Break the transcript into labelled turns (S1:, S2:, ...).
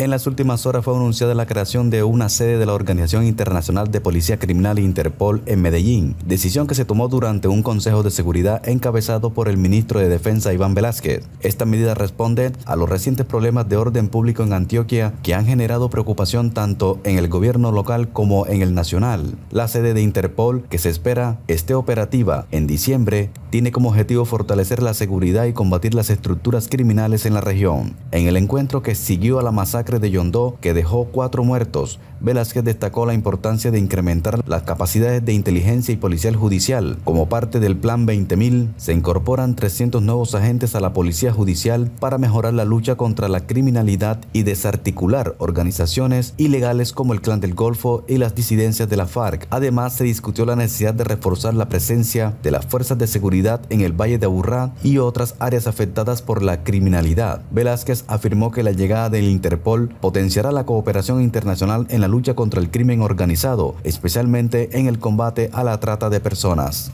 S1: En las últimas horas fue anunciada la creación de una sede de la Organización Internacional de Policía Criminal Interpol en Medellín, decisión que se tomó durante un Consejo de Seguridad encabezado por el ministro de Defensa Iván Velázquez. Esta medida responde a los recientes problemas de orden público en Antioquia que han generado preocupación tanto en el gobierno local como en el nacional. La sede de Interpol, que se espera esté operativa en diciembre, tiene como objetivo fortalecer la seguridad y combatir las estructuras criminales en la región. En el encuentro que siguió a la masacre de Yondó, que dejó cuatro muertos, Velázquez destacó la importancia de incrementar las capacidades de inteligencia y policial judicial. Como parte del Plan 20.000, se incorporan 300 nuevos agentes a la policía judicial para mejorar la lucha contra la criminalidad y desarticular organizaciones ilegales como el Clan del Golfo y las disidencias de la FARC. Además, se discutió la necesidad de reforzar la presencia de las fuerzas de seguridad en el Valle de Aburrá y otras áreas afectadas por la criminalidad. Velázquez afirmó que la llegada del Interpol potenciará la cooperación internacional en la lucha contra el crimen organizado, especialmente en el combate a la trata de personas.